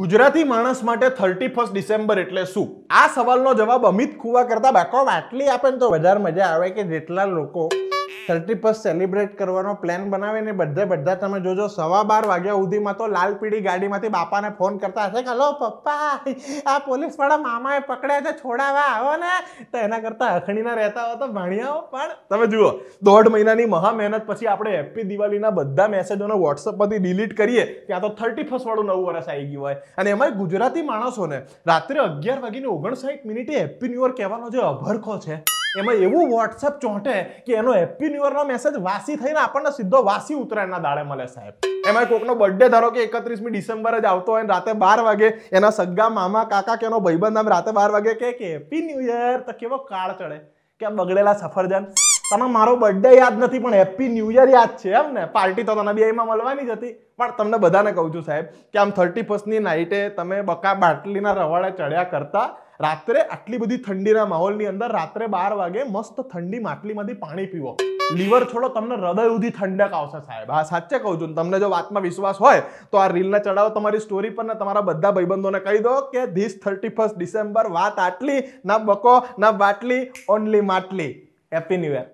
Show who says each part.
Speaker 1: ગુજરાતી માણસ માટે thirty first December એટલે શું આ સવાલનો જવાબ અમિત ખુવા કરતા બાકો આટલી આપે ને તો વધારે મજા આવે કે જેટલા લોકો થર્ટી ફર્સ્ટ સેલિબ્રેટ કરવાનો પ્લાન બનાવીને બધે બધા તમે જોજો સવા બાર વાગ્યા સુધીમાં તો લાલ પીળી ગાડીમાંથી બાપાને ફોન કરતા હશે કે હલો પપ્પા આ પોલીસવાળા મામાએ પકડ્યા છે છોડાવા આવો ને તો એના કરતાં હખણીના રહેતા હો તો ભણ્યાઓ પણ તમે જુઓ દોઢ મહિનાની મહા મહેનત પછી આપણે હેપી દિવાળીના બધા મેસેજોને વોટ્સઅપ પરથી ડિલીટ કરીએ ત્યાં તો થર્ટી ફર્સ્ટવાળું નવું વર્ષ આવી ગયું હોય અને એમાં ગુજરાતી માણસોને રાત્રે અગિયાર વાગીને ઓગણસાઠ મિનિટે હેપી ન્યૂ યર કહેવાનો જે અભરખો છે એમાં એવું વોટ્સએપ ચોંટે કે એનો હેપી ન્યુ યરનો મેસેજ વાસી થઈને આપણને સીધો વાસી ઉતરાયણના દાડે મળે સાહેબ એમાં કોકનો બર્થડે ધારો કે એકત્રીસમી ડિસેમ્બર જ આવતો હોય રાતે બાર વાગે એના સગા મામા કાકા કે એનો ભાઈબંધ આમ રાતે બાર વાગે કે હેપી ન્યુ યર તો કેવો કાળ ચડે કે બગડેલા સફરજન તને મારો બર્થડે યાદ નથી પણ હેપી ન્યૂ યર યાદ છે એમ ને પાર્ટી તો તને બી એમાં મળવાની જ હતી પણ તમને બધાને કહું છું સાહેબ કે આમ થર્ટી ફર્સ્ટની નાઇટે તમે બકા બાટલીના રવાડે ચડ્યા કરતા રાત્રે આટલી બધી ઠંડીના માહોલની અંદર રાત્રે બાર વાગે મસ્ત ઠંડી માટલીમાંથી પાણી પીવો લીવર છોડો તમને હૃદય સુધી ઠંડક આવશે સાહેબ હા સાચે કહું છું તમને જો વાતમાં વિશ્વાસ હોય તો આ રીલને ચડાવો તમારી સ્ટોરી પર ને તમારા બધા ભાઈબંધોને કહી દો કે ધીસ થર્ટી ફર્સ્ટ ડિસેમ્બર વાત આટલી ના બકો ના બાટલી ઓનલી માટલી હેપી ન્યુ યર